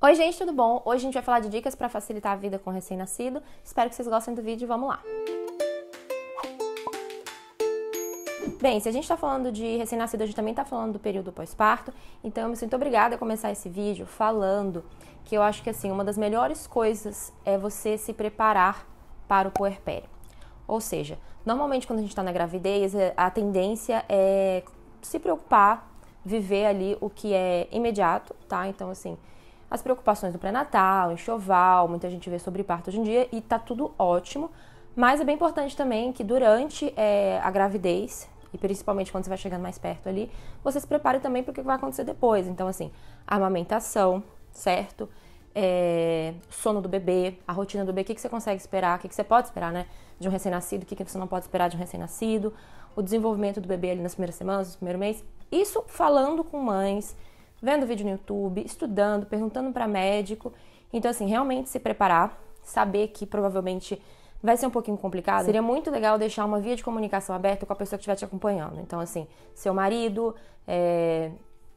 Oi, gente, tudo bom? Hoje a gente vai falar de dicas para facilitar a vida com recém-nascido. Espero que vocês gostem do vídeo. Vamos lá! Bem, se a gente está falando de recém-nascido, a gente também está falando do período pós-parto, então eu me sinto obrigada a começar esse vídeo falando que eu acho que assim, uma das melhores coisas é você se preparar para o puerpério. Ou seja, normalmente quando a gente está na gravidez, é, a tendência é se preocupar, viver ali o que é imediato, tá? Então, assim, as preocupações do pré-natal, enxoval, muita gente vê sobre parto hoje em dia e tá tudo ótimo. Mas é bem importante também que durante é, a gravidez, e principalmente quando você vai chegando mais perto ali, você se prepare também para o que vai acontecer depois. Então, assim, amamentação, certo? É, sono do bebê, a rotina do bebê, o que, que você consegue esperar, o que, que você pode esperar, né? De um recém-nascido, o que, que você não pode esperar de um recém-nascido, o desenvolvimento do bebê ali nas primeiras semanas, no primeiro mês. Isso falando com mães, vendo vídeo no YouTube, estudando, perguntando para médico. Então, assim, realmente se preparar, saber que provavelmente vai ser um pouquinho complicado. Seria muito legal deixar uma via de comunicação aberta com a pessoa que estiver te acompanhando. Então, assim, seu marido, é,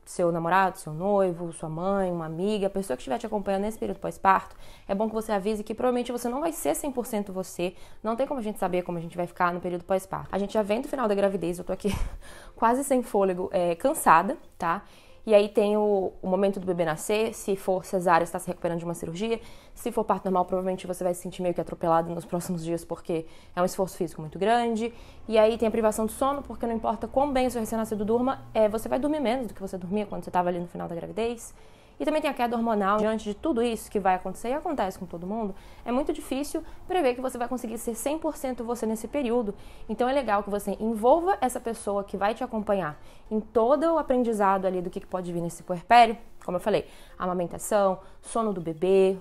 seu namorado, seu noivo, sua mãe, uma amiga, a pessoa que estiver te acompanhando nesse período pós-parto, é bom que você avise que provavelmente você não vai ser 100% você, não tem como a gente saber como a gente vai ficar no período pós-parto. A gente já vem do final da gravidez, eu tô aqui quase sem fôlego, é, cansada, tá? E aí tem o, o, momento do bebê nascer, se for cesárea, está se recuperando de uma cirurgia. Se for parto normal, provavelmente você vai se sentir meio que atropelado nos próximos dias, porque é um esforço físico muito grande. E aí tem a privação de sono, porque não importa quão bem o seu recém-nascido durma, é, você vai dormir menos do que você dormia quando você estava ali no final da gravidez. E também tem a queda hormonal. Diante de tudo isso que vai acontecer e acontece com todo mundo, é muito difícil prever que você vai conseguir ser 100% você nesse período. Então é legal que você envolva essa pessoa que vai te acompanhar em todo o aprendizado ali do que pode vir nesse puerpério, como eu falei, amamentação, sono do bebê,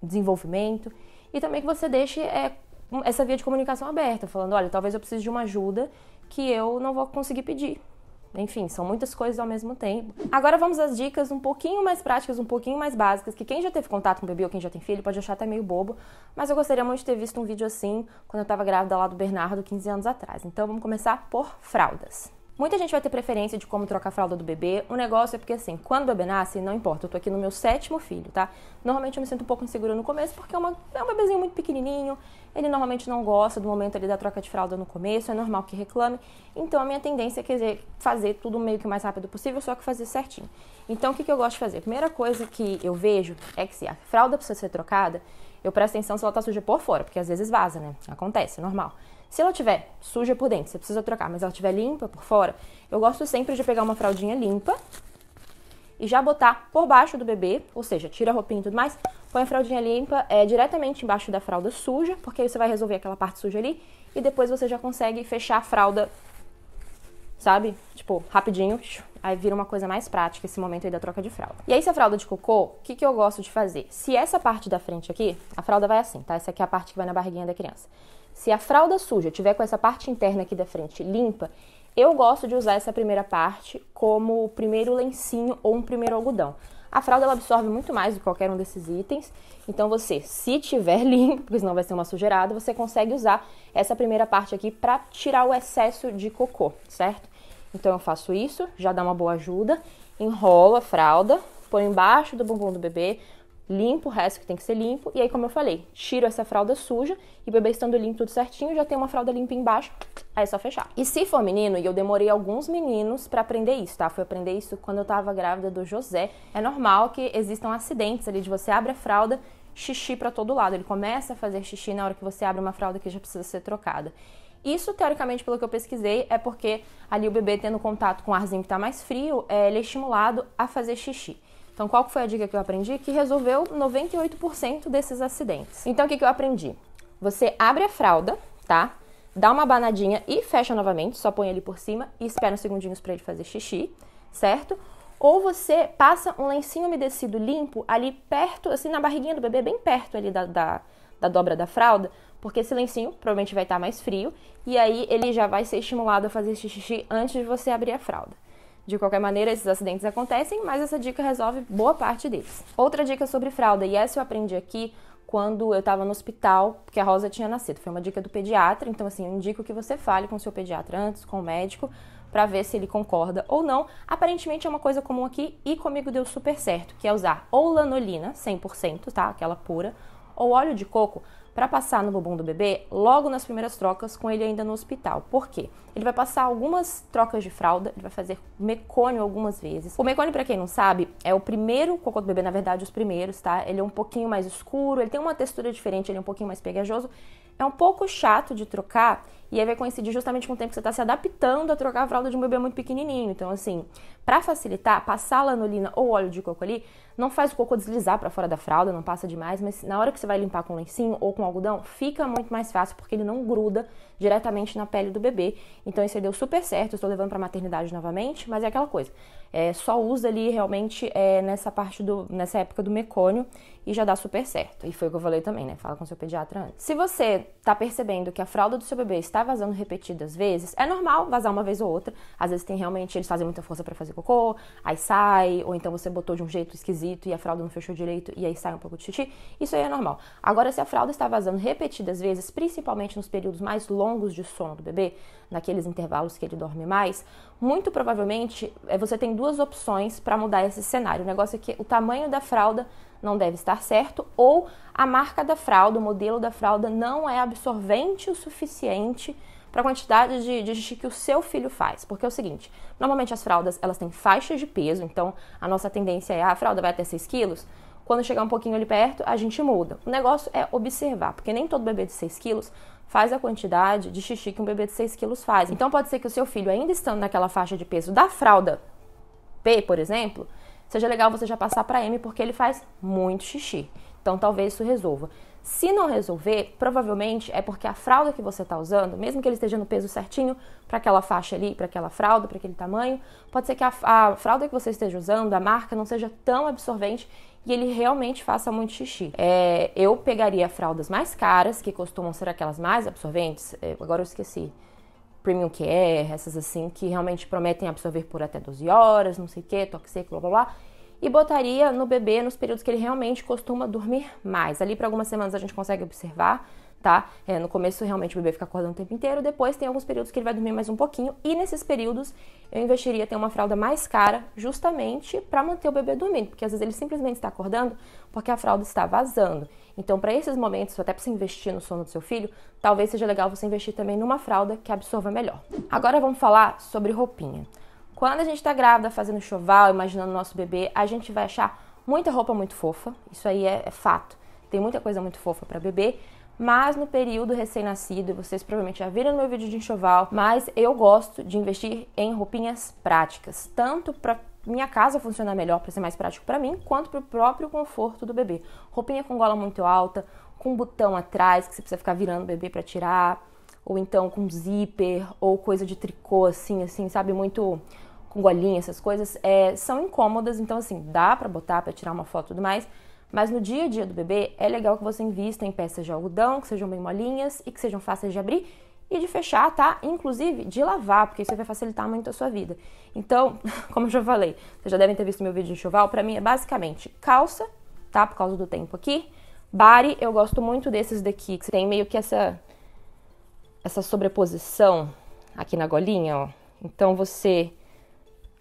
desenvolvimento, e também que você deixe é, essa via de comunicação aberta, falando, olha, talvez eu precise de uma ajuda que eu não vou conseguir pedir. Enfim, são muitas coisas ao mesmo tempo. Agora vamos às dicas um pouquinho mais práticas, um pouquinho mais básicas, que quem já teve contato com bebê ou quem já tem filho pode achar até meio bobo, mas eu gostaria muito de ter visto um vídeo assim quando eu estava grávida lá do Bernardo, 15 anos atrás. Então vamos começar por fraldas. Muita gente vai ter preferência de como trocar a fralda do bebê. O negócio é porque, assim, quando o bebê nasce, não importa, eu tô aqui no meu sétimo filho, tá? Normalmente eu me sinto um pouco insegura no começo, porque é, uma, é um bebezinho muito pequenininho, ele normalmente não gosta do momento ali da troca de fralda no começo, é normal que reclame. Então a minha tendência é querer fazer tudo meio que o mais rápido possível, só que fazer certinho. Então o que, que eu gosto de fazer? Primeira coisa que eu vejo é que se a fralda precisa ser trocada, eu presto atenção se ela tá suja por fora, porque às vezes vaza, né? Acontece, é normal. Se ela tiver suja por dentro, você precisa trocar, mas ela tiver limpa por fora, eu gosto sempre de pegar uma fraldinha limpa e já botar por baixo do bebê, ou seja, tira a roupinha e tudo mais, põe a fraldinha limpa é, diretamente embaixo da fralda suja, porque aí você vai resolver aquela parte suja ali e depois você já consegue fechar a fralda, sabe? Tipo, rapidinho, aí vira uma coisa mais prática esse momento aí da troca de fralda. E aí, se a fralda de cocô, o que, que eu gosto de fazer? Se essa parte da frente aqui, a fralda vai assim, tá? Essa aqui é a parte que vai na barriguinha da criança. Se a fralda suja tiver com essa parte interna aqui da frente limpa, eu gosto de usar essa primeira parte como o primeiro lencinho ou um primeiro algodão. A fralda ela absorve muito mais do que qualquer um desses itens, então você, se tiver limpo, porque senão vai ser uma sujeirada, você consegue usar essa primeira parte aqui para tirar o excesso de cocô, certo? Então eu faço isso, já dá uma boa ajuda, enrolo a fralda, põe embaixo do bumbum do bebê, limpo o resto que tem que ser limpo, e aí, como eu falei, tiro essa fralda suja e o bebê estando limpo tudo certinho, já tem uma fralda limpa embaixo, aí é só fechar. E se for menino, e eu demorei alguns meninos para aprender isso, tá? Fui aprender isso quando eu tava grávida do José. É normal que existam acidentes ali de você abre a fralda, xixi para todo lado. Ele começa a fazer xixi na hora que você abre uma fralda que já precisa ser trocada. Isso, teoricamente, pelo que eu pesquisei, é porque ali o bebê tendo contato com o arzinho que está mais frio, é, ele é estimulado a fazer xixi. Então, qual foi a dica que eu aprendi? Que resolveu 98% desses acidentes. Então, o que, eu aprendi? Você abre a fralda, tá? Dá uma banadinha e fecha novamente, só põe ele por cima e espera uns segundinhos para ele fazer xixi, certo? Ou você passa um lencinho umedecido limpo ali perto, assim na barriguinha do bebê, bem perto ali da, da, da dobra da fralda, porque esse lencinho provavelmente vai estar tá mais frio e aí ele já vai ser estimulado a fazer xixi antes de você abrir a fralda. De qualquer maneira, esses acidentes acontecem, mas essa dica resolve boa parte deles. Outra dica sobre fralda, e essa eu aprendi aqui quando eu estava no hospital, porque a Rosa tinha nascido. Foi uma dica do pediatra, então assim, eu indico que você fale com o seu pediatra antes, com o médico, para ver se ele concorda ou não. Aparentemente é uma coisa comum aqui e comigo deu super certo, que é usar ou lanolina 100%, tá? Aquela pura, ou óleo de coco, para passar no bumbum do bebê logo nas primeiras trocas com ele ainda no hospital. Por quê? Ele vai passar algumas trocas de fralda, ele vai fazer mecônio algumas vezes. O mecônio, para quem não sabe, é o primeiro cocô do bebê, na verdade, os primeiros, tá? Ele é um pouquinho mais escuro, ele tem uma textura diferente, ele é um pouquinho mais pegajoso. É um pouco chato de trocar e aí vai coincidir justamente com o tempo que você está se adaptando a trocar a fralda de um bebê muito pequenininho. Então, assim, para facilitar, passar lanolina ou óleo de coco ali, não faz o coco deslizar para fora da fralda, não passa demais, mas na hora que você vai limpar com lencinho ou com algodão, fica muito mais fácil porque ele não gruda diretamente na pele do bebê. Então, isso aí deu super certo. Eu estou levando para maternidade novamente, mas é aquela coisa. É, só usa ali realmente é, nessa parte do nessa época do mecônio e já dá super certo. E foi o que eu falei também, né? Fala com seu pediatra antes. Se você está percebendo que a fralda do seu bebê está está vazando repetidas vezes, é normal vazar uma vez ou outra. Às vezes tem realmente, eles fazem muita força para fazer cocô, aí sai, ou então você botou de um jeito esquisito e a fralda não fechou direito e aí sai um pouco de xixi. Isso aí é normal. Agora, se a fralda está vazando repetidas vezes, principalmente nos períodos mais longos de sono do bebê, naqueles intervalos que ele dorme mais, muito provavelmente é, você tem duas opções para mudar esse cenário. O negócio é que o tamanho da fralda não deve estar certo, ou a marca da fralda, o modelo da fralda não é absorvente o suficiente para a quantidade de, de xixi que o seu filho faz. Porque é o seguinte, normalmente as fraldas elas têm faixas de peso, então a nossa tendência é ah, a fralda vai até 6 quilos, quando chegar um pouquinho ali perto, a gente muda. O negócio é observar, porque nem todo bebê de 6 quilos faz a quantidade de xixi que um bebê de 6 quilos faz. Então pode ser que o seu filho, ainda estando naquela faixa de peso da fralda P, por exemplo, seja legal você já passar para M, porque ele faz muito xixi. Então talvez isso resolva. Se não resolver, provavelmente é porque a fralda que você está usando, mesmo que ele esteja no peso certinho para aquela faixa ali, para aquela fralda, para aquele tamanho, pode ser que a, a, fralda que você esteja usando, a marca, não seja tão absorvente e ele realmente faça muito xixi. É, eu pegaria fraldas mais caras, que costumam ser aquelas mais absorventes, é, agora eu esqueci Premium Care, essas assim, que realmente prometem absorver por até 12 horas, não sei o que, toque seco, blá blá blá. E botaria no bebê nos períodos que ele realmente costuma dormir mais. Ali para algumas semanas a gente consegue observar, tá? É, no começo, realmente, o bebê fica acordando o tempo inteiro, depois tem alguns períodos que ele vai dormir mais um pouquinho, e nesses períodos eu investiria ter uma fralda mais cara, justamente para manter o bebê dormindo, porque às vezes ele simplesmente está acordando porque a fralda está vazando. Então, para esses momentos, até para você investir no sono do seu filho, talvez seja legal você investir também numa fralda que absorva melhor. Agora vamos falar sobre roupinha. Quando a gente está grávida, fazendo choval, imaginando o nosso bebê, a gente vai achar muita roupa muito fofa, isso aí é, é fato. Tem muita coisa muito fofa para bebê, mas no período recém-nascido, vocês provavelmente já viram no meu vídeo de enxoval, mas eu gosto de investir em roupinhas práticas, tanto para minha casa funcionar melhor para ser mais prático para mim, quanto para o próprio conforto do bebê. Roupinha com gola muito alta, com botão atrás que você precisa ficar virando o bebê para tirar, ou então com zíper ou coisa de tricô assim, assim, sabe, muito com golinha, essas coisas, é, são incômodas, então assim, dá para botar para tirar uma foto e tudo mais, mas no dia a dia do bebê, é legal que você invista em peças de algodão, que sejam bem molinhas e que sejam fáceis de abrir e de fechar, tá? Inclusive de lavar, porque isso vai facilitar muito a sua vida. Então, como eu já falei, vocês já devem ter visto meu vídeo de enxoval, pra mim é basicamente calça, tá? Por causa do tempo aqui. Bari, eu gosto muito desses daqui, que tem meio que essa, essa sobreposição aqui na golinha, ó. Então você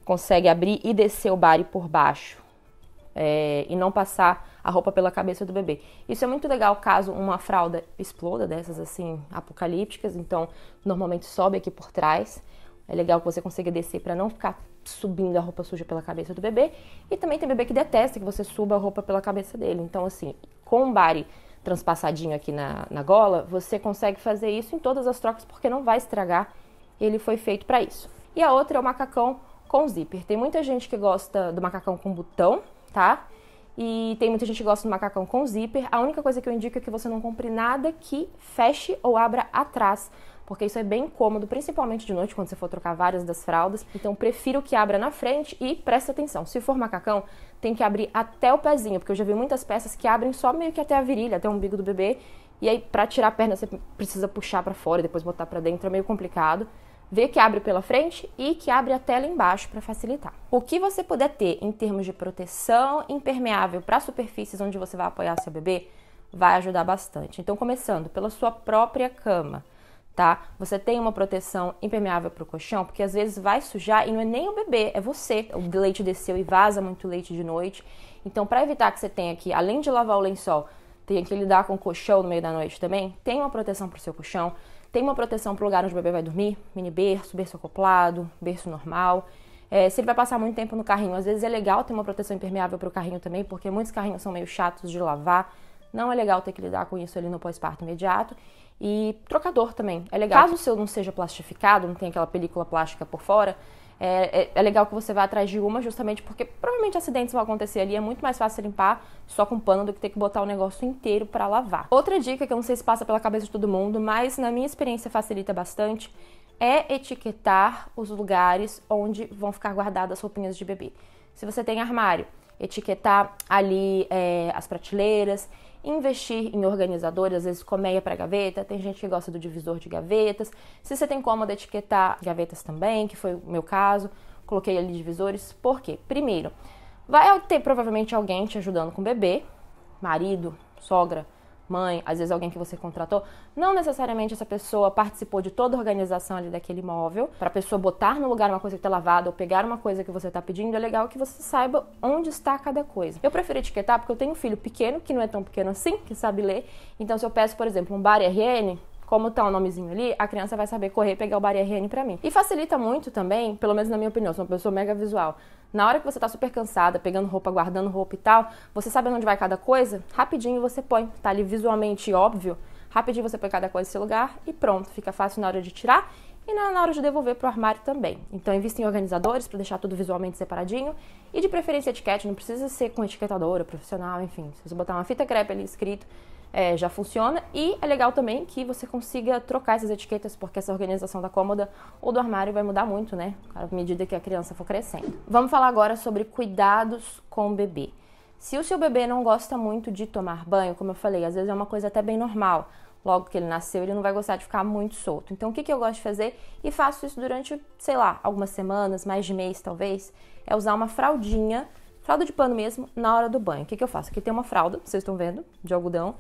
consegue abrir e descer o bari por baixo é, e não passar a roupa pela cabeça do bebê. Isso é muito legal caso uma fralda exploda, dessas assim, apocalípticas, então normalmente sobe aqui por trás. É legal que você consiga descer para não ficar subindo a roupa suja pela cabeça do bebê. E também tem bebê que detesta que você suba a roupa pela cabeça dele. Então, assim, com um body transpassadinho aqui na, na gola, você consegue fazer isso em todas as trocas porque não vai estragar. Ele foi feito para isso. E a outra é o macacão com zíper. Tem muita gente que gosta do macacão com botão, tá? E tem muita gente que gosta do macacão com zíper. A única coisa que eu indico é que você não compre nada que feche ou abra atrás, porque isso é bem incômodo, principalmente de noite, quando você for trocar várias das fraldas. Então, prefiro que abra na frente e preste atenção. Se for macacão, tem que abrir até o pezinho, porque eu já vi muitas peças que abrem só meio que até a virilha, até o umbigo do bebê. E aí, para tirar a perna, você precisa puxar para fora e depois botar para dentro, é meio complicado. Vê que abre pela frente e que abre a tela embaixo para facilitar. O que você puder ter em termos de proteção impermeável para superfícies onde você vai apoiar seu bebê, vai ajudar bastante. Então, começando pela sua própria cama, tá? Você tem uma proteção impermeável para o colchão, porque às vezes vai sujar e não é nem o bebê, é você. O leite desceu e vaza muito leite de noite. Então, para evitar que você tenha que, além de lavar o lençol, tenha que lidar com o colchão no meio da noite também, tem uma proteção para o seu colchão tem uma proteção para o lugar onde o bebê vai dormir, mini berço, berço acoplado, berço normal. É, se ele vai passar muito tempo no carrinho, às vezes é legal ter uma proteção impermeável para o carrinho também, porque muitos carrinhos são meio chatos de lavar. Não é legal ter que lidar com isso ali no pós-parto imediato. E trocador também, é legal. Tá. Caso o seu não seja plastificado, não tem aquela película plástica por fora, é, é, é, legal que você vá atrás de uma, justamente porque provavelmente acidentes vão acontecer ali. É muito mais fácil limpar só com pano do que ter que botar o negócio inteiro para lavar. Outra dica que eu não sei se passa pela cabeça de todo mundo, mas na minha experiência facilita bastante, é etiquetar os lugares onde vão ficar guardadas as roupinhas de bebê. Se você tem armário, etiquetar ali é, as prateleiras, investir em organizadores, às vezes colmeia para gaveta, tem gente que gosta do divisor de gavetas. Se você tem cômodo etiquetar gavetas também, que foi o meu caso, coloquei ali divisores. Por quê? Primeiro, vai ter provavelmente alguém te ajudando com o bebê, marido, sogra, mãe, às vezes alguém que você contratou, não necessariamente essa pessoa participou de toda a organização ali daquele imóvel. Para a pessoa botar no lugar uma coisa que está lavada ou pegar uma coisa que você está pedindo, é legal que você saiba onde está cada coisa. Eu prefiro etiquetar porque eu tenho um filho pequeno, que não é tão pequeno assim, que sabe ler. Então, se eu peço, por exemplo, um bar RN, como tá o nomezinho ali, a criança vai saber correr e pegar o Bari RN pra mim. E facilita muito também, pelo menos na minha opinião, sou uma pessoa mega visual. Na hora que você tá super cansada, pegando roupa, guardando roupa e tal, você sabe onde vai cada coisa, rapidinho você põe, tá ali visualmente óbvio, rapidinho você põe cada coisa nesse lugar e pronto, fica fácil na hora de tirar e na hora de devolver pro armário também. Então, invista em organizadores para deixar tudo visualmente separadinho e de preferência etiquete, não precisa ser com etiquetadora, profissional, enfim. Se você botar uma fita crepe ali escrito, é, já funciona. E é legal também que você consiga trocar essas etiquetas, porque essa organização da cômoda ou do armário vai mudar muito, né? À medida que a criança for crescendo. Vamos falar agora sobre cuidados com o bebê. Se o seu bebê não gosta muito de tomar banho, como eu falei, às vezes é uma coisa até bem normal. Logo que ele nasceu, ele não vai gostar de ficar muito solto. Então, o que, que eu gosto de fazer? E faço isso durante, sei lá, algumas semanas, mais de mês talvez, é usar uma fraldinha fralda de pano mesmo, na hora do banho. O que, que eu faço? Aqui tem uma fralda, vocês estão vendo, de algodão,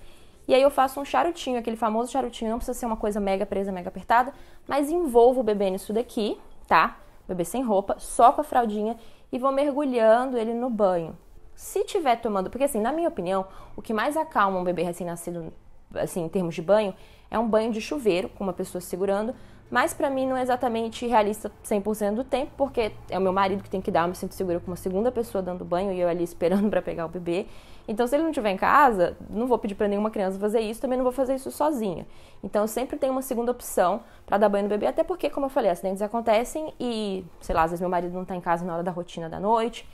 e aí eu faço um charutinho, aquele famoso charutinho, não precisa ser uma coisa mega presa, mega apertada, mas envolvo o bebê nisso daqui, tá? Bebê sem roupa, só com a fraldinha e vou mergulhando ele no banho. Se tiver tomando, porque assim, na minha opinião, o que mais acalma um bebê recém-nascido, assim, em termos de banho, é um banho de chuveiro, com uma pessoa segurando, mas para mim não é exatamente realista 100% do tempo, porque é o meu marido que tem que dar, eu me sinto segura com uma segunda pessoa dando banho e eu ali esperando para pegar o bebê. Então se ele não estiver em casa, não vou pedir para nenhuma criança fazer isso, também não vou fazer isso sozinha. Então eu sempre tenho uma segunda opção para dar banho no bebê, até porque, como eu falei, acidentes acontecem e, sei lá, às vezes meu marido não tá em casa na hora da rotina da noite.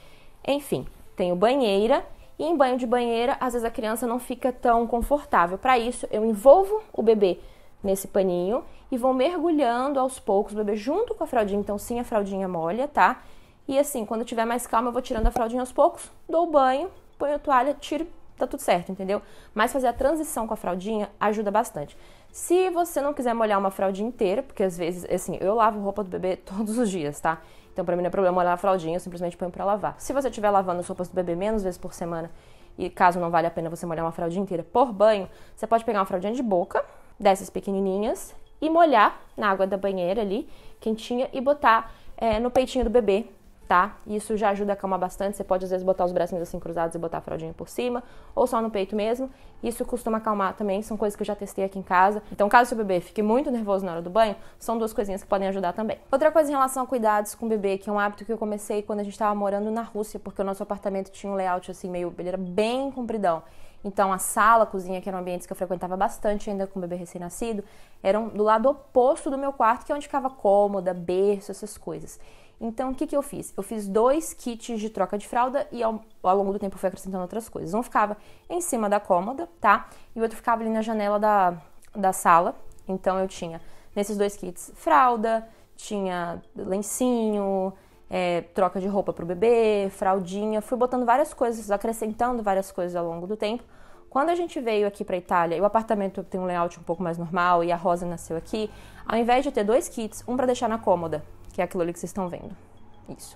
Enfim, tenho banheira e em banho de banheira, às vezes a criança não fica tão confortável. Para isso, eu envolvo o bebê nesse paninho e vão mergulhando aos poucos o bebê junto com a fraldinha. Então, sim, a fraldinha molha, tá? E assim, quando tiver mais calma, eu vou tirando a fraldinha aos poucos, dou o banho, ponho a toalha, tiro, tá tudo certo, entendeu? Mas fazer a transição com a fraldinha ajuda bastante. Se você não quiser molhar uma fraldinha inteira, porque às vezes, assim, eu lavo roupa do bebê todos os dias, tá? Então, pra mim não é problema molhar a fraldinha, eu simplesmente ponho pra lavar. Se você estiver lavando as roupas do bebê menos vezes por semana, e caso não vale a pena você molhar uma fraldinha inteira por banho, você pode pegar uma fraldinha de boca, dessas pequenininhas e molhar na água da banheira ali, quentinha, e botar é, no peitinho do bebê, tá? Isso já ajuda a acalmar bastante. Você pode às vezes botar os bracinhos assim cruzados e botar a fraldinha por cima, ou só no peito mesmo. Isso costuma acalmar também, são coisas que eu já testei aqui em casa. Então, caso seu bebê fique muito nervoso na hora do banho, são duas coisinhas que podem ajudar também. Outra coisa em relação a cuidados com o bebê, que é um hábito que eu comecei quando a gente estava morando na Rússia, porque o nosso apartamento tinha um layout assim meio, ele era bem compridão. Então a sala, a cozinha, que eram ambientes que eu frequentava bastante ainda com o bebê recém-nascido, eram do lado oposto do meu quarto, que é onde ficava cômoda, berço, essas coisas. Então o que, que eu fiz? Eu fiz dois kits de troca de fralda e ao, ao longo do tempo fui acrescentando outras coisas. Um ficava em cima da cômoda, tá? E o outro ficava ali na janela da, da sala. Então eu tinha nesses dois kits fralda, tinha lencinho, é, troca de roupa para o bebê, fraldinha, fui botando várias coisas, acrescentando várias coisas ao longo do tempo. Quando a gente veio aqui para Itália, e o apartamento tem um layout um pouco mais normal e a Rosa nasceu aqui, ao invés de ter dois kits, um para deixar na cômoda, que é aquilo ali que vocês estão vendo, isso,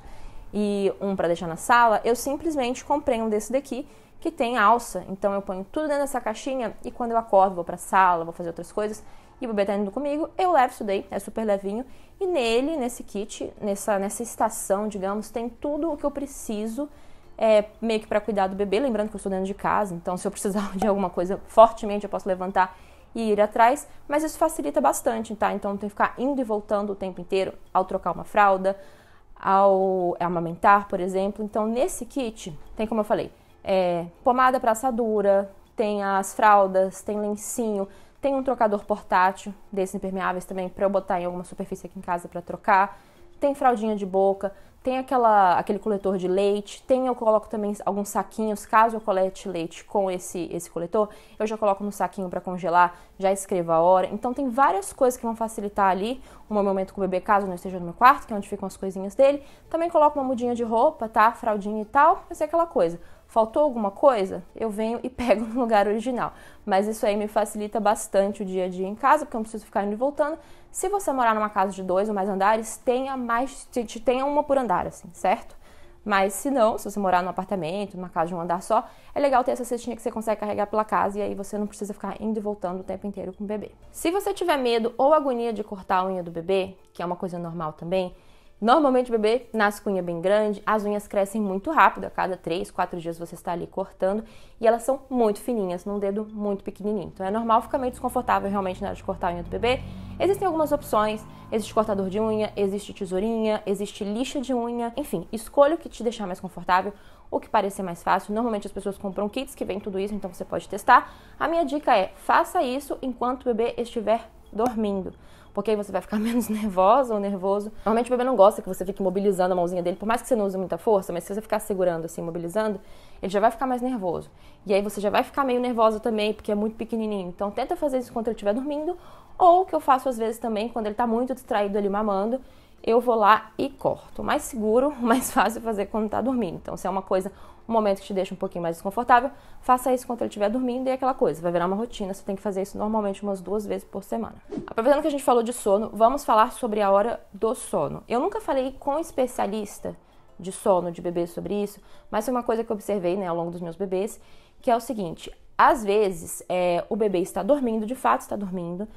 e um para deixar na sala, eu simplesmente comprei um desse daqui que tem alça. Então eu ponho tudo dentro dessa caixinha e quando eu acordo vou para a sala, vou fazer outras coisas, e o bebê tá indo comigo, eu levo isso daí, é super levinho. E nele, nesse kit, nessa, nessa estação, digamos, tem tudo o que eu preciso é, meio que para cuidar do bebê. Lembrando que eu estou dentro de casa, então se eu precisar de alguma coisa fortemente, eu posso levantar e ir atrás, mas isso facilita bastante, tá? Então tem que ficar indo e voltando o tempo inteiro ao trocar uma fralda, ao amamentar, por exemplo. Então nesse kit tem, como eu falei, é, pomada para assadura, tem as fraldas, tem lencinho tem um trocador portátil desses impermeáveis também para eu botar em alguma superfície aqui em casa para trocar. Tem fraldinha de boca, tem aquela, aquele coletor de leite, tem eu coloco também alguns saquinhos, caso eu colete leite com esse, esse coletor, eu já coloco no saquinho para congelar, já escrevo a hora. Então tem várias coisas que vão facilitar ali um momento com o bebê, caso não esteja no meu quarto, que é onde ficam as coisinhas dele. Também coloco uma mudinha de roupa, tá? Fraldinha e tal, mas é aquela coisa. Faltou alguma coisa? Eu venho e pego no lugar original. Mas isso aí me facilita bastante o dia a dia em casa, porque eu não preciso ficar indo e voltando. Se você morar numa casa de dois ou mais andares, tenha mais, tenha uma por andar, assim, certo? Mas se não, se você morar num apartamento, numa casa de um andar só, é legal ter essa cestinha que você consegue carregar pela casa e aí você não precisa ficar indo e voltando o tempo inteiro com o bebê. Se você tiver medo ou agonia de cortar a unha do bebê, que é uma coisa normal também, Normalmente o bebê nasce com unha bem grande, as unhas crescem muito rápido, a cada 3, 4 dias você está ali cortando, e elas são muito fininhas, num dedo muito pequenininho. Então é normal ficar meio desconfortável realmente na hora de cortar a unha do bebê. Existem algumas opções, existe cortador de unha, existe tesourinha, existe lixa de unha, enfim, escolha o que te deixar mais confortável, o que parecer mais fácil. Normalmente as pessoas compram kits que vem tudo isso, então você pode testar. A minha dica é: faça isso enquanto o bebê estiver dormindo porque aí você vai ficar menos nervosa ou nervoso. Normalmente o bebê não gosta que você fique mobilizando a mãozinha dele, por mais que você não use muita força, mas se você ficar segurando assim, mobilizando, ele já vai ficar mais nervoso. E aí você já vai ficar meio nervosa também, porque é muito pequenininho. Então tenta fazer isso quando ele estiver dormindo, ou que eu faço às vezes também quando ele está muito distraído ali mamando, eu vou lá e corto. mais seguro, mais fácil é fazer quando está dormindo. Então se é uma coisa um momento que te deixa um pouquinho mais desconfortável, faça isso quando ele estiver dormindo e aquela coisa. Vai virar uma rotina, você tem que fazer isso normalmente umas duas vezes por semana. Aproveitando que a gente falou de sono, vamos falar sobre a hora do sono. Eu nunca falei com especialista de sono de bebês sobre isso, mas foi uma coisa que eu observei né, ao longo dos meus bebês, que é o seguinte: às vezes é, o bebê está dormindo, de fato está dormindo,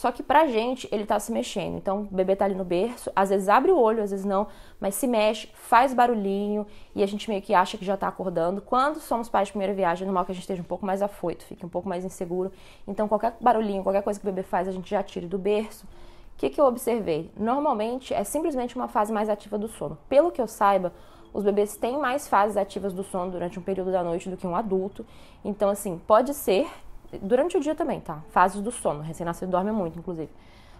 só que pra gente, ele tá se mexendo. Então, o bebê tá ali no berço, às vezes abre o olho, às vezes não, mas se mexe, faz barulhinho e a gente meio que acha que já tá acordando. Quando somos pais de primeira viagem, é normal que a gente esteja um pouco mais afoito, fique um pouco mais inseguro. Então, qualquer barulhinho, qualquer coisa que o bebê faz, a gente já tira do berço. O que, que eu observei? Normalmente é simplesmente uma fase mais ativa do sono. Pelo que eu saiba, os bebês têm mais fases ativas do sono durante um período da noite do que um adulto. Então, assim, pode ser Durante o dia também, tá? Fases do sono. Recém-nascido dorme muito, inclusive.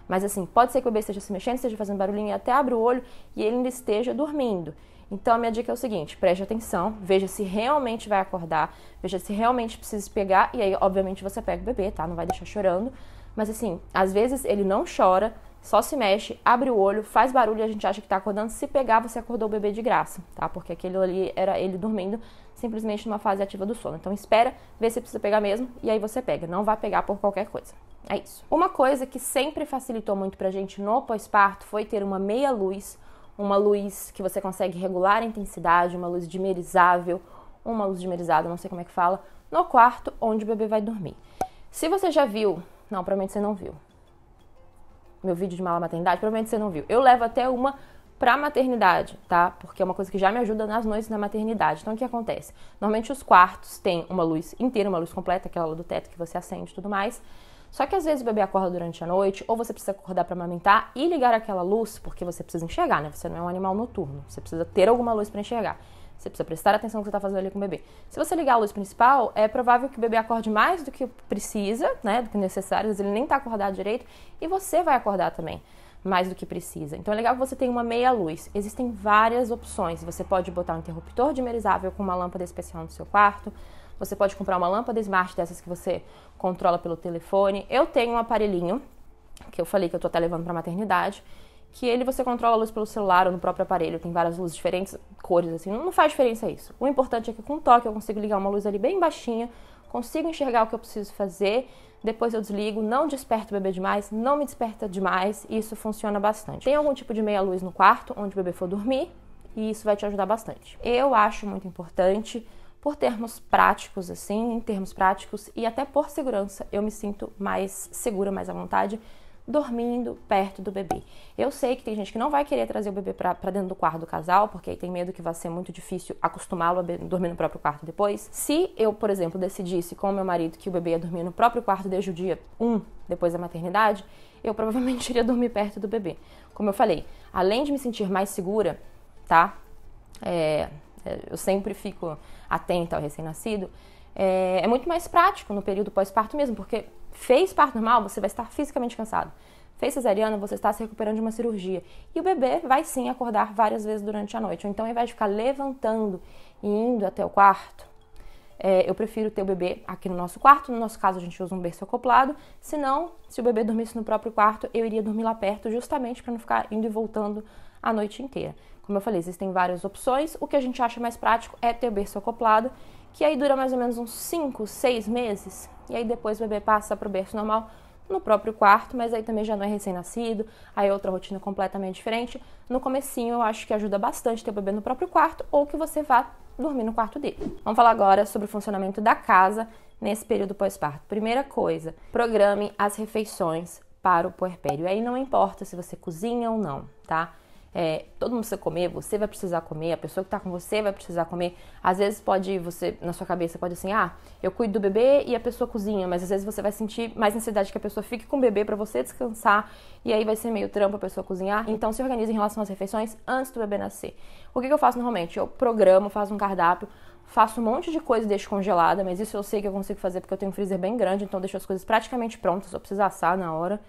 Mas assim, pode ser que o bebê esteja se mexendo, esteja fazendo barulhinho, e até abre o olho e ele ainda esteja dormindo. Então a minha dica é o seguinte: preste atenção, veja se realmente vai acordar, veja se realmente precisa pegar, e aí, obviamente, você pega o bebê, tá? Não vai deixar chorando. Mas assim, às vezes ele não chora, só se mexe, abre o olho, faz barulho e a gente acha que tá acordando. Se pegar, você acordou o bebê de graça, tá? Porque aquele ali era ele dormindo, simplesmente numa fase ativa do sono. Então espera, vê se precisa pegar mesmo e aí você pega. Não vai pegar por qualquer coisa. É isso. Uma coisa que sempre facilitou muito pra gente no pós-parto foi ter uma meia luz, uma luz que você consegue regular a intensidade, uma luz dimerizável, uma luz dimerizada, não sei como é que fala, no quarto onde o bebê vai dormir. Se você já viu, não, provavelmente você não viu. Meu vídeo de mala maternidade, provavelmente você não viu. Eu levo até uma para a maternidade, tá? Porque é uma coisa que já me ajuda nas noites na maternidade. Então, o que acontece? Normalmente os quartos têm uma luz inteira, uma luz completa, aquela do teto que você acende e tudo mais. Só que às vezes o bebê acorda durante a noite, ou você precisa acordar para amamentar e ligar aquela luz, porque você precisa enxergar, né? Você não é um animal noturno, você precisa ter alguma luz para enxergar. Você precisa prestar atenção no que você está fazendo ali com o bebê. Se você ligar a luz principal, é provável que o bebê acorde mais do que precisa, né? Do que necessário, às vezes ele nem está acordado direito, e você vai acordar também mais do que precisa. Então é legal que você tenha uma meia luz. Existem várias opções. Você pode botar um interruptor dimerizável com uma lâmpada especial no seu quarto. Você pode comprar uma lâmpada smart dessas que você controla pelo telefone. Eu tenho um aparelhinho que eu falei que eu tô até levando para maternidade, que ele você controla a luz pelo celular ou no próprio aparelho, tem várias luzes diferentes, cores assim, não faz diferença isso. O importante é que com um toque eu consigo ligar uma luz ali bem baixinha consigo enxergar o que eu preciso fazer, depois eu desligo, não desperto o bebê demais, não me desperta demais, e isso funciona bastante. Tem algum tipo de meia-luz no quarto onde o bebê for dormir, e isso vai te ajudar bastante. Eu acho muito importante por termos práticos assim, em termos práticos e até por segurança, eu me sinto mais segura, mais à vontade dormindo perto do bebê. Eu sei que tem gente que não vai querer trazer o bebê para dentro do quarto do casal, porque aí tem medo que vai ser muito difícil acostumá-lo a dormir no próprio quarto depois. Se eu, por exemplo, decidisse com o meu marido que o bebê ia dormir no próprio quarto desde o dia 1 depois da maternidade, eu provavelmente iria dormir perto do bebê. Como eu falei, além de me sentir mais segura, tá? É, é, eu sempre fico atenta ao recém-nascido. É, é muito mais prático no período pós-parto mesmo, porque Fez parto normal, você vai estar fisicamente cansado. Fez cesariana, você está se recuperando de uma cirurgia. E o bebê vai sim acordar várias vezes durante a noite. Ou então, ao invés de ficar levantando e indo até o quarto, é, eu prefiro ter o bebê aqui no nosso quarto. No nosso caso, a gente usa um berço acoplado. Se não, se o bebê dormisse no próprio quarto, eu iria dormir lá perto, justamente para não ficar indo e voltando a noite inteira. Como eu falei, existem várias opções. O que a gente acha mais prático é ter o berço acoplado que aí dura mais ou menos uns 5, 6 meses, e aí depois o bebê passa para o berço normal no próprio quarto, mas aí também já não é recém-nascido, aí é outra rotina completamente diferente. No comecinho eu acho que ajuda bastante ter o bebê no próprio quarto ou que você vá dormir no quarto dele. Vamos falar agora sobre o funcionamento da casa nesse período pós-parto. Primeira coisa, programe as refeições para o puerpério. Aí não importa se você cozinha ou não, tá? É, todo mundo precisa comer, você vai precisar comer, a pessoa que está com você vai precisar comer. Às vezes pode, você, na sua cabeça, pode assim, ah, eu cuido do bebê e a pessoa cozinha, mas às vezes você vai sentir mais necessidade que a pessoa fique com o bebê para você descansar, e aí vai ser meio trampo a pessoa cozinhar. Então se organiza em relação às refeições antes do bebê nascer. O que, que eu faço normalmente? Eu programo, faço um cardápio, faço um monte de coisa e deixo congelada, mas isso eu sei que eu consigo fazer porque eu tenho um freezer bem grande, então deixo as coisas praticamente prontas, só preciso assar na hora.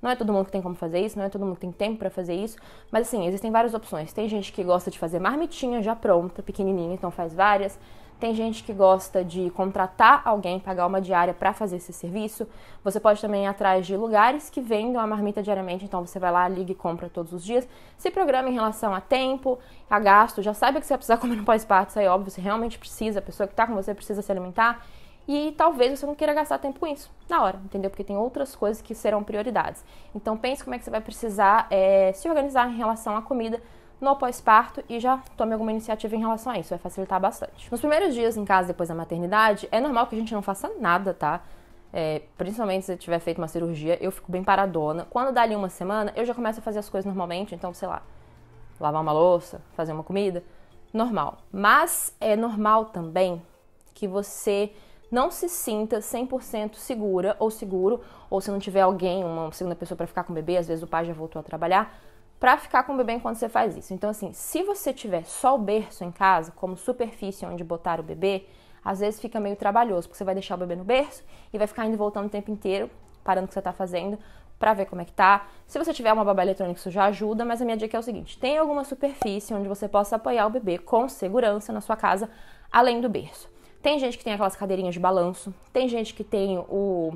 Não é todo mundo que tem como fazer isso, não é todo mundo que tem tempo para fazer isso, mas assim, existem várias opções. Tem gente que gosta de fazer marmitinha já pronta, pequenininha, então faz várias. Tem gente que gosta de contratar alguém, pagar uma diária para fazer esse serviço. Você pode também ir atrás de lugares que vendam a marmita diariamente, então você vai lá, liga e compra todos os dias. Se programa em relação a tempo, a gasto, já sabe que você vai precisar comer no pós-parto, isso aí é óbvio, você realmente precisa, a pessoa que está com você precisa se alimentar e talvez você não queira gastar tempo com isso na hora, entendeu? Porque tem outras coisas que serão prioridades. Então pense como é que você vai precisar é, se organizar em relação à comida no pós-parto e já tome alguma iniciativa em relação a isso, vai facilitar bastante. Nos primeiros dias em casa depois da maternidade, é normal que a gente não faça nada, tá? É, principalmente se tiver feito uma cirurgia, eu fico bem paradona. Quando dá ali uma semana, eu já começo a fazer as coisas normalmente, então, sei lá, lavar uma louça, fazer uma comida, normal. Mas é normal também que você não se sinta 100% segura ou seguro, ou se não tiver alguém, uma segunda pessoa para ficar com o bebê, às vezes o pai já voltou a trabalhar, para ficar com o bebê enquanto você faz isso. Então, assim, se você tiver só o berço em casa, como superfície onde botar o bebê, às vezes fica meio trabalhoso, porque você vai deixar o bebê no berço e vai ficar indo e voltando o tempo inteiro, parando o que você está fazendo, para ver como é que tá. Se você tiver uma babá eletrônica, isso já ajuda, mas a minha dica é o seguinte: tem alguma superfície onde você possa apoiar o bebê com segurança na sua casa, além do berço. Tem gente que tem aquelas cadeirinhas de balanço, tem gente que tem o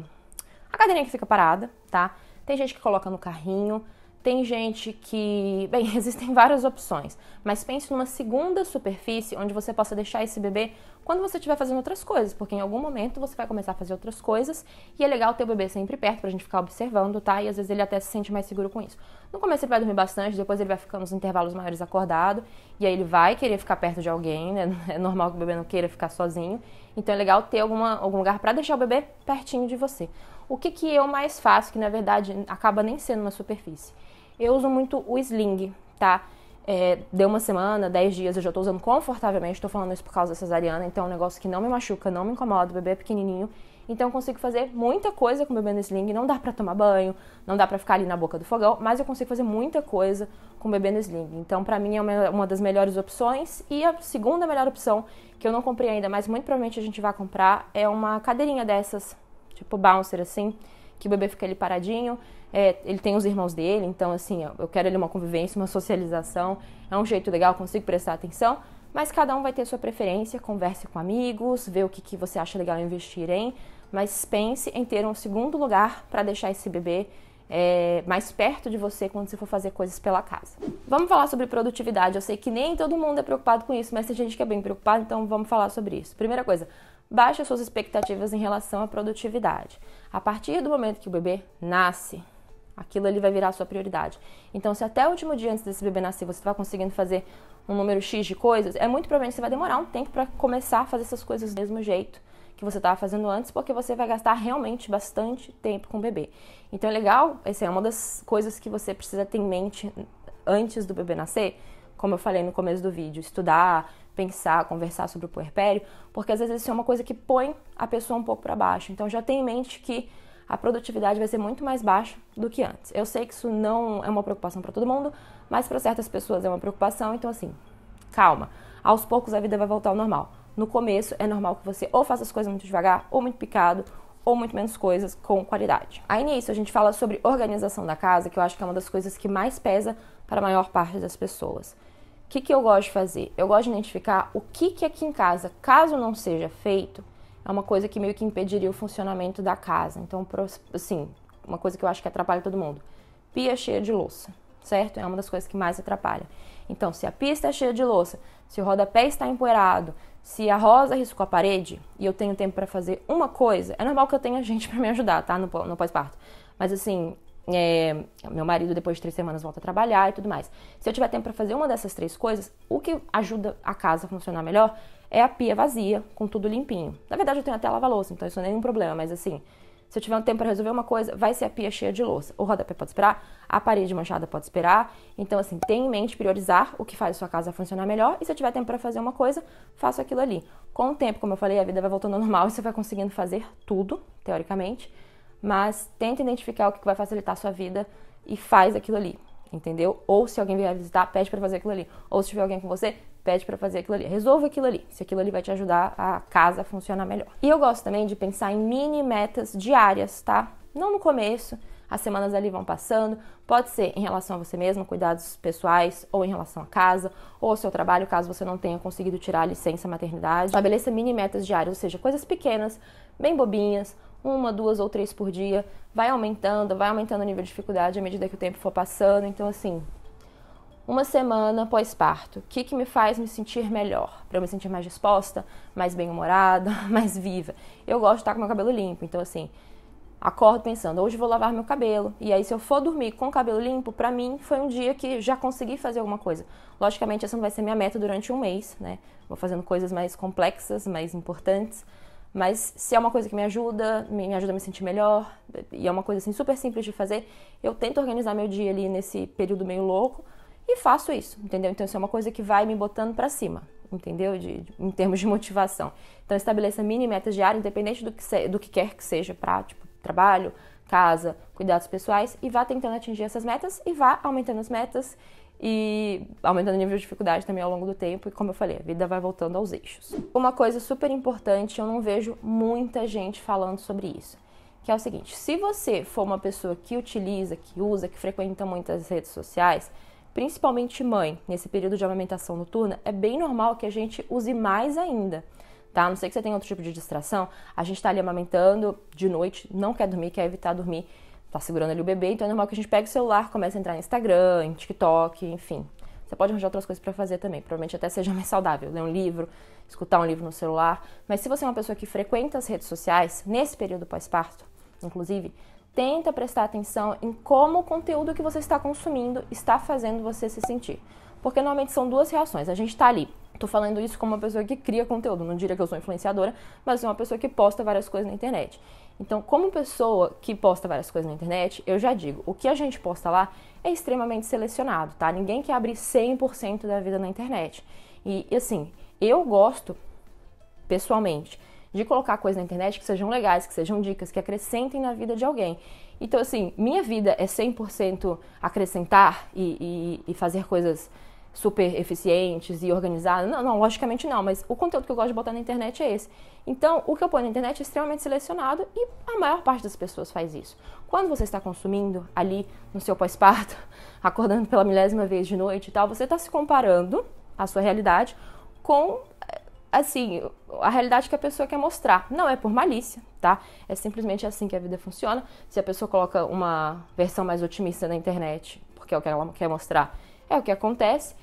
a cadeirinha que fica parada, tá? Tem gente que coloca no carrinho, tem gente que. Bem, existem várias opções, mas pense numa segunda superfície onde você possa deixar esse bebê quando você estiver fazendo outras coisas, porque em algum momento você vai começar a fazer outras coisas e é legal ter o bebê sempre perto pra gente ficar observando, tá? E às vezes ele até se sente mais seguro com isso. No começo ele vai dormir bastante, depois ele vai ficar nos intervalos maiores acordado e aí ele vai querer ficar perto de alguém, né? É normal que o bebê não queira ficar sozinho, então é legal ter alguma, algum lugar para deixar o bebê pertinho de você. O que, que eu é mais faço, que na verdade acaba nem sendo uma superfície? Eu uso muito o sling, tá? É, deu uma semana, 10 dias, eu já tô usando confortavelmente, tô falando isso por causa da cesariana, então é um negócio que não me machuca, não me incomoda, o bebê é pequenininho, então eu consigo fazer muita coisa com o bebê no sling, não dá para tomar banho, não dá para ficar ali na boca do fogão, mas eu consigo fazer muita coisa com o bebê no sling, então para mim é uma, uma das melhores opções, e a segunda melhor opção, que eu não comprei ainda, mas muito provavelmente a gente vai comprar, é uma cadeirinha dessas, tipo bouncer assim, que o bebê fica ali paradinho. É, ele tem os irmãos dele, então assim, eu quero ali uma convivência, uma socialização. É um jeito legal, consigo prestar atenção. Mas cada um vai ter sua preferência, converse com amigos, vê o que, que você acha legal investir em. Mas pense em ter um segundo lugar para deixar esse bebê é, mais perto de você quando você for fazer coisas pela casa. Vamos falar sobre produtividade. Eu sei que nem todo mundo é preocupado com isso, mas tem gente que é bem preocupada, então vamos falar sobre isso. Primeira coisa, baixa suas expectativas em relação à produtividade. A partir do momento que o bebê nasce, aquilo ali vai virar a sua prioridade. Então, se até o último dia antes desse bebê nascer você está conseguindo fazer um número X de coisas, é muito provavelmente que você vai demorar um tempo para começar a fazer essas coisas do mesmo jeito que você estava fazendo antes, porque você vai gastar realmente bastante tempo com o bebê. Então, é legal, essa é uma das coisas que você precisa ter em mente antes do bebê nascer, como eu falei no começo do vídeo, estudar, pensar, conversar sobre o puerpério, porque às vezes isso é uma coisa que põe a pessoa um pouco para baixo. Então já tenha em mente que a produtividade vai ser muito mais baixa do que antes. Eu sei que isso não é uma preocupação para todo mundo, mas para certas pessoas é uma preocupação, então assim, calma. Aos poucos a vida vai voltar ao normal. No começo é normal que você ou faça as coisas muito devagar, ou muito picado, ou muito menos coisas com qualidade. Aí nisso a gente fala sobre organização da casa, que eu acho que é uma das coisas que mais pesa para a maior parte das pessoas que, que eu gosto de fazer? Eu gosto de identificar o que, que aqui em casa, caso não seja feito, é uma coisa que meio que impediria o funcionamento da casa. Então, assim, uma coisa que eu acho que atrapalha todo mundo. Pia cheia de louça, certo? É uma das coisas que mais atrapalha. Então, se a pia está é cheia de louça, se o rodapé está empoeirado, se a rosa riscou a parede e eu tenho tempo para fazer uma coisa, é normal que eu tenha gente para me ajudar, tá? No, no pós-parto. Mas assim, é, meu marido, depois de três semanas, volta a trabalhar e tudo mais. Se eu tiver tempo para fazer uma dessas três coisas, o que ajuda a casa a funcionar melhor é a pia vazia, com tudo limpinho. Na verdade, eu tenho até lava-louça, então isso não é nenhum problema, mas assim, se eu tiver um tempo para resolver uma coisa, vai ser a pia cheia de louça. O rodapé pode esperar, a parede manchada pode esperar. Então, assim, tenha em mente priorizar o que faz a sua casa funcionar melhor. E se eu tiver tempo para fazer uma coisa, faço aquilo ali. Com o tempo, como eu falei, a vida vai voltando ao normal e você vai conseguindo fazer tudo, teoricamente mas tenta identificar o que vai facilitar a sua vida e faz aquilo ali, entendeu? Ou se alguém vier visitar, pede para fazer aquilo ali. Ou se tiver alguém com você, pede para fazer aquilo ali. Resolva aquilo ali, se aquilo ali vai te ajudar a casa a funcionar melhor. E eu gosto também de pensar em mini metas diárias, tá? Não no começo, as semanas ali vão passando, pode ser em relação a você mesmo, cuidados pessoais, ou em relação à casa, ou ao seu trabalho, caso você não tenha conseguido tirar a licença maternidade. Estabeleça mini metas diárias, ou seja, coisas pequenas, bem bobinhas, uma, duas ou três por dia, vai aumentando, vai aumentando o nível de dificuldade à medida que o tempo for passando. Então, assim, uma semana pós-parto, o que, que me faz me sentir melhor? Para eu me sentir mais disposta, mais bem-humorada, mais viva. Eu gosto de estar com meu cabelo limpo, então, assim, acordo pensando, hoje vou lavar meu cabelo. E aí, se eu for dormir com o cabelo limpo, para mim foi um dia que já consegui fazer alguma coisa. Logicamente, essa não vai ser minha meta durante um mês, né? Vou fazendo coisas mais complexas, mais importantes. Mas se é uma coisa que me ajuda, me ajuda a me sentir melhor, e é uma coisa assim super simples de fazer, eu tento organizar meu dia ali nesse período meio louco e faço isso, entendeu? Então isso é uma coisa que vai me botando para cima, entendeu? De, de, em termos de motivação. Então estabeleça mini metas diárias, independente do que, se, do que quer que seja, para tipo, trabalho, casa, cuidados pessoais, e vá tentando atingir essas metas e vá aumentando as metas e aumentando o nível de dificuldade também ao longo do tempo. E como eu falei, a vida vai voltando aos eixos. Uma coisa super importante, eu não vejo muita gente falando sobre isso, que é o seguinte: se você for uma pessoa que utiliza, que usa, que frequenta muitas redes sociais, principalmente mãe, nesse período de amamentação noturna, é bem normal que a gente use mais ainda tá? A não sei que você tenha outro tipo de distração, a gente está ali amamentando de noite, não quer dormir, quer evitar dormir tá segurando ali o bebê, então é normal que a gente pegue o celular, comece a entrar no Instagram, em TikTok, enfim. Você pode arranjar outras coisas para fazer também, provavelmente até seja mais saudável, ler um livro, escutar um livro no celular. Mas se você é uma pessoa que frequenta as redes sociais, nesse período pós-parto, inclusive, tenta prestar atenção em como o conteúdo que você está consumindo está fazendo você se sentir. Porque normalmente são duas reações. A gente está ali Tô falando isso como uma pessoa que cria conteúdo, não diria que eu sou influenciadora, mas sou é uma pessoa que posta várias coisas na internet. Então, como pessoa que posta várias coisas na internet, eu já digo, o que a gente posta lá é extremamente selecionado, tá? Ninguém quer abrir 100% da vida na internet. E assim, eu gosto pessoalmente de colocar coisas na internet que sejam legais, que sejam dicas, que acrescentem na vida de alguém. Então, assim, minha vida é 100% acrescentar e, e, e fazer coisas super eficientes e organizadas Não, não, logicamente não, mas o conteúdo que eu gosto de botar na internet é esse. Então, o que eu ponho na internet é extremamente selecionado e a maior parte das pessoas faz isso. Quando você está consumindo ali no seu pós-parto, acordando pela milésima vez de noite e tal, você está se comparando a sua realidade com eh, assim, a realidade que a pessoa quer mostrar. Não é por malícia, tá? É simplesmente assim que a vida funciona. Se a pessoa coloca uma versão mais otimista na internet, porque é o que ela quer mostrar, é o que acontece.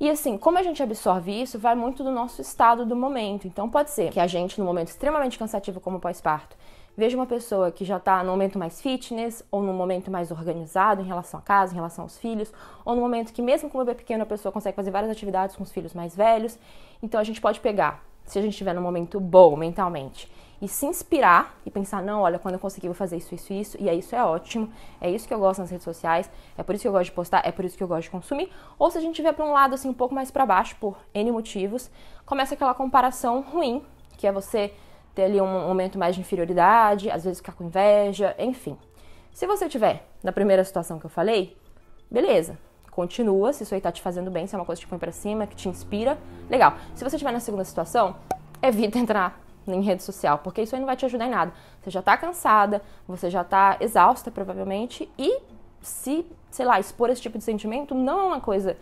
E assim, como a gente absorve isso, vai muito do nosso estado do momento. Então pode ser que a gente, num momento extremamente cansativo como pós-parto, veja uma pessoa que já está no momento mais fitness, ou num momento mais organizado em relação à casa, em relação aos filhos, ou num momento que mesmo com o bebê pequeno a pessoa consegue fazer várias atividades com os filhos mais velhos. Então a gente pode pegar, se a gente estiver num momento bom mentalmente, e se inspirar e pensar, não, olha, quando eu consegui, vou fazer isso, isso, isso, e aí é isso é ótimo, é isso que eu gosto nas redes sociais, é por isso que eu gosto de postar, é por isso que eu gosto de consumir. Ou se a gente vier para um lado assim um pouco mais para baixo por N motivos, começa aquela comparação ruim, que é você ter ali um momento mais de inferioridade, às vezes ficar com inveja, enfim. Se você tiver na primeira situação que eu falei, beleza, continua, se isso aí tá te fazendo bem, se é uma coisa que te põe pra cima, que te inspira, legal. Se você estiver na segunda situação, evita entrar em rede social, porque isso aí não vai te ajudar em nada. Você já está cansada, você já está exausta provavelmente e se, sei lá, expor esse tipo de sentimento não é uma coisa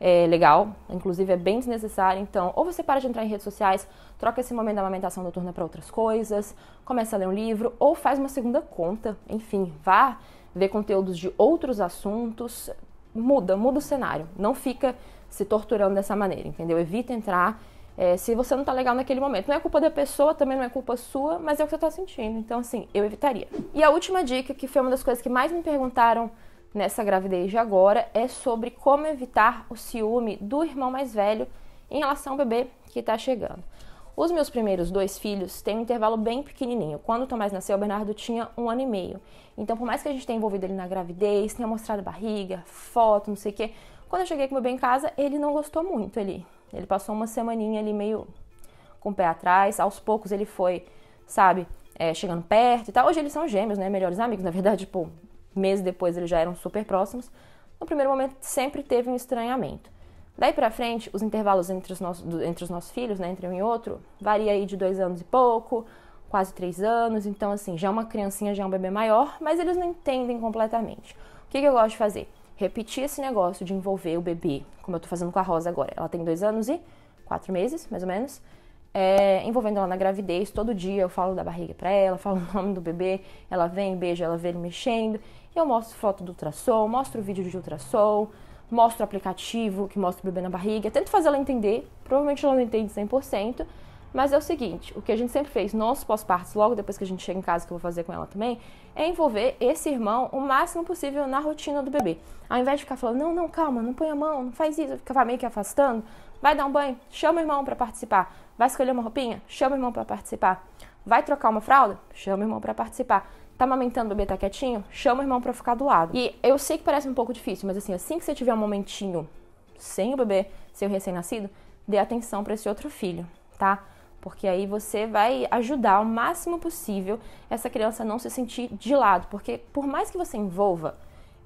é, legal, inclusive é bem desnecessário. Então, ou você para de entrar em redes sociais, troca esse momento da amamentação noturna para outras coisas, começa a ler um livro, ou faz uma segunda conta, enfim, vá ver conteúdos de outros assuntos, muda, muda o cenário. Não fica se torturando dessa maneira, entendeu? Evita entrar é, se você não tá legal naquele momento. Não é culpa da pessoa, também não é culpa sua, mas é o que você tá sentindo. Então, assim, eu evitaria. E a última dica, que foi uma das coisas que mais me perguntaram nessa gravidez de agora, é sobre como evitar o ciúme do irmão mais velho em relação ao bebê que tá chegando. Os meus primeiros dois filhos têm um intervalo bem pequenininho. Quando o Tomás nasceu, o Bernardo tinha um ano e meio. Então, por mais que a gente tenha envolvido ele na gravidez, tenha mostrado barriga, foto, não sei o quê, quando eu cheguei com o bebê em casa, ele não gostou muito. Ele ele passou uma semaninha ali meio com o pé atrás, aos poucos ele foi, sabe, é, chegando perto e tal. Hoje eles são gêmeos, né? Melhores amigos, na verdade, tipo, meses depois eles já eram super próximos. No primeiro momento sempre teve um estranhamento. Daí pra frente, os intervalos entre os nossos, entre os nossos filhos, né, entre um e outro, varia aí de dois anos e pouco, quase três anos. Então, assim, já é uma criancinha, já é um bebê maior, mas eles não entendem completamente. O que, que eu gosto de fazer? repetir esse negócio de envolver o bebê, como eu tô fazendo com a Rosa agora. Ela tem dois anos e quatro meses, mais ou menos. É, envolvendo ela na gravidez, todo dia eu falo da barriga pra ela, falo o nome do bebê, ela vem, beija, ela vê ele mexendo, eu mostro foto do ultrassom, mostro vídeo de ultrassom, mostro o aplicativo que mostra o bebê na barriga, tento fazer ela entender, provavelmente ela não entende 100%, mas é o seguinte, o que a gente sempre fez, nos pós-partos, logo depois que a gente chega em casa, que eu vou fazer com ela também, é envolver esse irmão o máximo possível na rotina do bebê. Ao invés de ficar falando, não, não, calma, não põe a mão, não faz isso, ficar meio que afastando, vai dar um banho, chama o irmão para participar. Vai escolher uma roupinha? Chama o irmão para participar. Vai trocar uma fralda? Chama o irmão para participar. Tá amamentando o bebê, tá quietinho? Chama o irmão para ficar do lado. E eu sei que parece um pouco difícil, mas assim, assim que você tiver um momentinho sem o bebê, sem o recém-nascido, dê atenção para esse outro filho, tá? porque aí você vai ajudar o máximo possível essa criança a não se sentir de lado, porque por mais que você envolva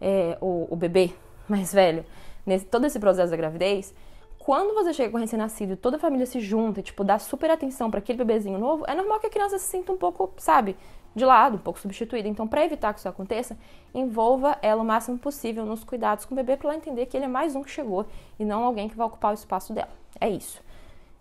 é, o, o, bebê mais velho nesse todo esse processo da gravidez, quando você chega com recém-nascido e toda a família se junta, e, tipo, dá super atenção para aquele bebezinho novo, é normal que a criança se sinta um pouco, sabe, de lado, um pouco substituída. Então, para evitar que isso aconteça, envolva ela o máximo possível nos cuidados com o bebê para ela entender que ele é mais um que chegou e não alguém que vai ocupar o espaço dela. É isso.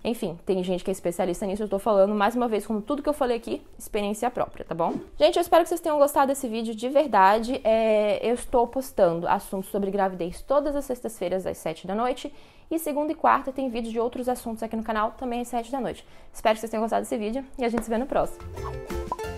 Enfim, tem gente que é especialista nisso, eu tô falando mais uma vez, como tudo que eu falei aqui, experiência própria, tá bom? Gente, eu espero que vocês tenham gostado desse vídeo de verdade. É, eu estou postando assuntos sobre gravidez todas as sextas-feiras às 7 da noite. E segunda e quarta tem vídeos de outros assuntos aqui no canal, também às 7 da noite. Espero que vocês tenham gostado desse vídeo e a gente se vê no próximo.